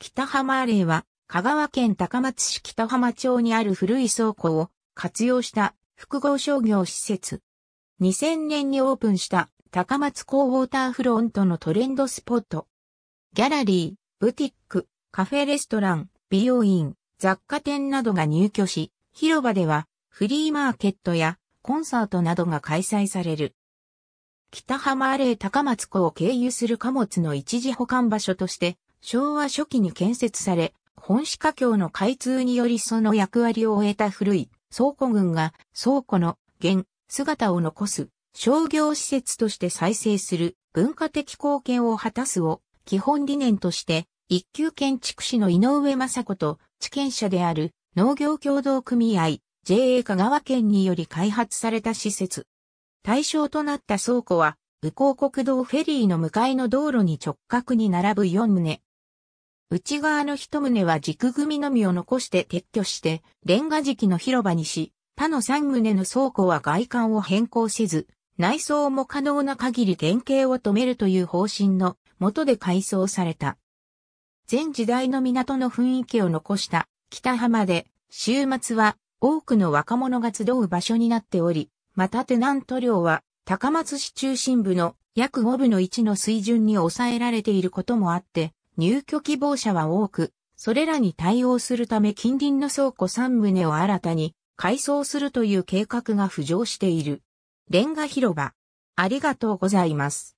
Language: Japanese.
北浜アレイは、香川県高松市北浜町にある古い倉庫を活用した複合商業施設。2000年にオープンした高松港ウォーターフロントのトレンドスポット。ギャラリー、ブティック、カフェレストラン、美容院、雑貨店などが入居し、広場ではフリーマーケットやコンサートなどが開催される。北浜アレイ高松港を経由する貨物の一時保管場所として昭和初期に建設され、本市華僑の開通によりその役割を終えた古い倉庫群が倉庫の現姿を残す商業施設として再生する文化的貢献を果たすを基本理念として一級建築士の井上雅子と地権者である農業協同組合 JA 香川県により開発された施設。対象となった倉庫は、宇高国道フェリーの向かいの道路に直角に並ぶ4棟、内側の一棟は軸組のみを残して撤去して、レンガ敷の広場にし、他の三棟の倉庫は外観を変更せず、内装も可能な限り原型を止めるという方針の下で改装された。前時代の港の雰囲気を残した北浜で、週末は多くの若者が集う場所になっており、またテナント料は高松市中心部の約5分の1の水準に抑えられていることもあって、入居希望者は多く、それらに対応するため近隣の倉庫3棟を新たに改装するという計画が浮上している。レンガ広場。ありがとうございます。